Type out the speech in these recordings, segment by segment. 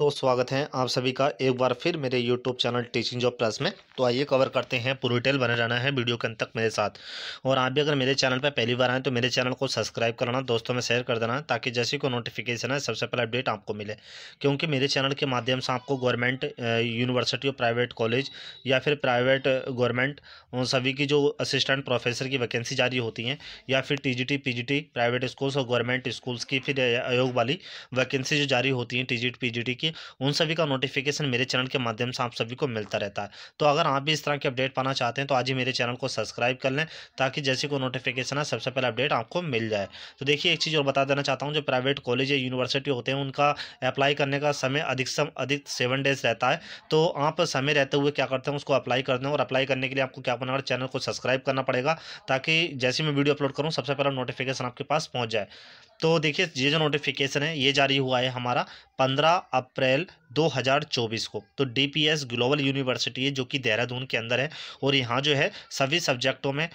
तो स्वागत है आप सभी का एक बार फिर मेरे YouTube channel teaching job plus में तो आइए कवर करते हैं पूरी डिटेल बने रहना है वीडियो के अंत तक मेरे साथ और आप भी अगर मेरे चैनल पर पहली बार आएँ तो मेरे चैनल को सब्सक्राइब करना दोस्तों में शेयर कर देना ताकि जैसे कोई नोटिफिकेशन है सबसे पहले अपडेट आपको मिले क्योंकि मेरे चैनल के माध्यम से आपको गवर्नमेंट यूनिवर्सिटी और प्राइवेट कॉलेज या फिर प्राइवेट गवर्नमेंट सभी की जो असिस्टेंट प्रोफेसर की वैकेंसी जारी होती हैं या फिर टी जी प्राइवेट स्कूल्स और गवर्नमेंट स्कूल्स की फिर आयोग वाली वैकेंसी जो जारी होती हैं टी जी की होगी उन सभी का नोटिफिकेशन मेरे चैनल के माध्यम से आप सभी को मिलता रहता है तो अगर आप भी इस तरह के अपडेट पाना चाहते हैं तो आज ही मेरे चैनल को सब्सक्राइब कर लें ताकि जैसे कोई नोटिफिकेशन है सबसे पहले अपडेट आपको मिल जाए तो देखिए एक चीज़ और बता देना चाहता हूँ जो प्राइवेट कॉलेज या यूनिवर्सिटी होते हैं उनका अप्लाई करने का समय अधिकतम अधिक सेवन डेज रहता है तो आप समय रहते हुए क्या करते हैं उसको अप्लाई करते हैं और अप्लाई करने के लिए आपको क्या करना चैनल को सब्सक्राइब करना पड़ेगा ताकि जैसे मैं वीडियो अपलोड करूँ सबसे पहले नोटिफिकेशन आपके पास पहुँच जाए तो देखिए ये जो नोटिफिकेशन है ये जारी हुआ है हमारा 15 अप्रैल 2024 को तो डीपीएस ग्लोबल यूनिवर्सिटी है जो कि देहरादून के अंदर है और यहाँ जो है सभी सब्जेक्टों में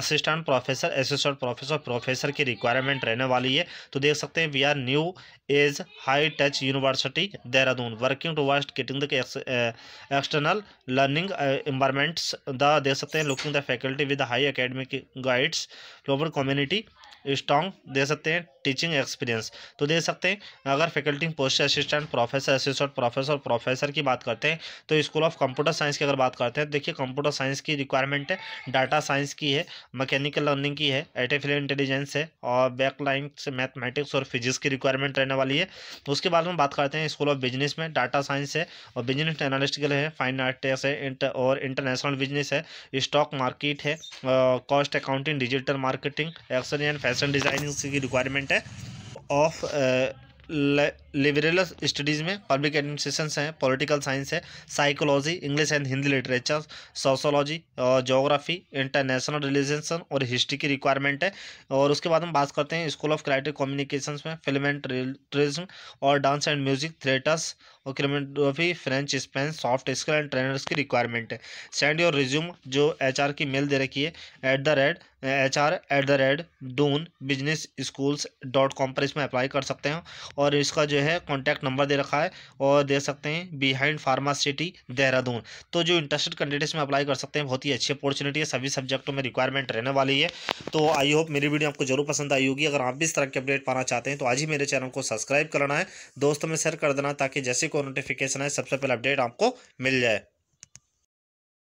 assistant professor assistant professor professor की रिक्वायरमेंट रहने वाली है तो देख सकते हैं we are new as high touch university Dehradun working towards getting the external learning environments the देख सकते हैं looking the faculty with high academic guides global community strong दे सकते हैं टीचिंग एक्सपीरियंस तो दे सकते हैं अगर faculty post assistant professor assistant professor professor की बात करते हैं तो स्कूल ऑफ कंप्यूटर साइंस की अगर बात करते हैं तो देखिए कंप्यूटर साइंस की रिक्वायरमेंट है डाटा साइंस की है मैकेनिकल लर्निंग की है आर्टिफिशियल इंटेलिजेंस है और बैकलाइन से मैथमेटिक्स और फिजिक्स की रिक्वायरमेंट रहने वाली है तो उसके बाद में बात करते हैं स्कूल ऑफ बिजनेस में डाटा साइंस है और बिजनेस एनालिस्टिकल के लिए है फाइन आर्ट है और इंटरनेशनल बिजनेस है स्टॉक मार्केट है कॉस्ट अकाउंटिंग डिजिटल मार्केटिंग एक्सरियन एंड फैशन डिज़ाइनिंग की रिक्वायरमेंट है ऑफ लिबरल स्टडीज़ में पब्लिक एडमिनिस्ट्रेशन है पॉलिटिकल साइंस है psychology English and Hindi literature sociology और जोग्राफी इंटरनेशनल रिलेशन और हिस्ट्री की रिक्वायरमेंट है और उसके बाद हम बात करते हैं स्कूल ऑफ क्रिएटिव कम्युनिकेशन में फिल्म एंड टूरिज्म और डांस एंड म्यूजिक थिएटर्स और किलोमीटोग्राफी French Spain soft skill and trainers की रिक्वायरमेंट है सेंड योर रिज्यूम जो एच आर की मेल दे रखी है at the rate H R at the rate Doon business schools dot com पर इसमें अप्लाई कर सकते हैं और इसका जो है कॉन्टैक्ट नंबर दे रखा है और दे सकते हैं बिहाइंड फार्मा सिटी देहरादून तो जो इंटरेस्टेड कैंडिडेट्स में अप्लाई कर सकते हैं बहुत ही अच्छी अपॉर्चुनिटी है सभी सब्जेक्टों में रिक्वायरमेंट रहने वाली है तो आई होप मेरी वीडियो आपको जरूर पसंद आई होगी अगर आप भी इस तरह की अपडेट पाना चाहते हैं तो आज ही मेरे चैनल को सब्सक्राइब करना है दोस्तों में शेयर कर देना ताकि जैसे को नोटिफिकेशन है सबसे पहले अपडेट आपको मिल जाए